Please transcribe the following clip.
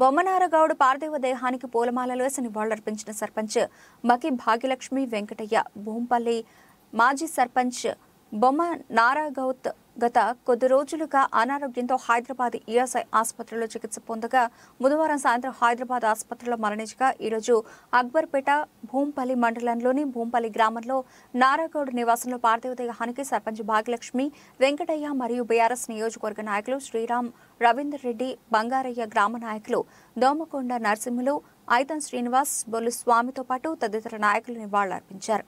బొమ్మనారగౌడ్ పార్థివ దేహానికి పూలమాలలు వేసి నివాళులర్పించిన సర్పంచ్ మకి భాగ్యలక్ష్మి వెంకటయ్య భూంపల్లి మాజీ సర్పంచ్ బొమ్మ నారాగౌత్ గత కొద్ది రోజులుగా అనారోగ్యంతో హైదరాబాద్ ఈఎస్ఐ ఆసుపత్రిలో చికిత్స పొందగా బుధవారం సాయంత్రం హైదరాబాద్ ఆసుపత్రిలో మరణించగా ఈరోజు అక్బర్పేట భూంపల్లి మండలంలోని భూంపల్లి గ్రామంలో నారాగౌడ్ నివాసంలో పార్థివ దేహానికి సర్పంచ్ భాగ్యలక్ష్మి వెంకటయ్య మరియు బీఆర్ఎస్ నియోజకవర్గ నాయకులు శ్రీరామ్ రవీందర్ రెడ్డి బంగారయ్య గ్రామ నాయకులు దోమకొండ నరసింహులు ఐతన్ శ్రీనివాస్ బొల్లు స్వామితో పాటు తదితర నాయకులు నివాళులర్పించారు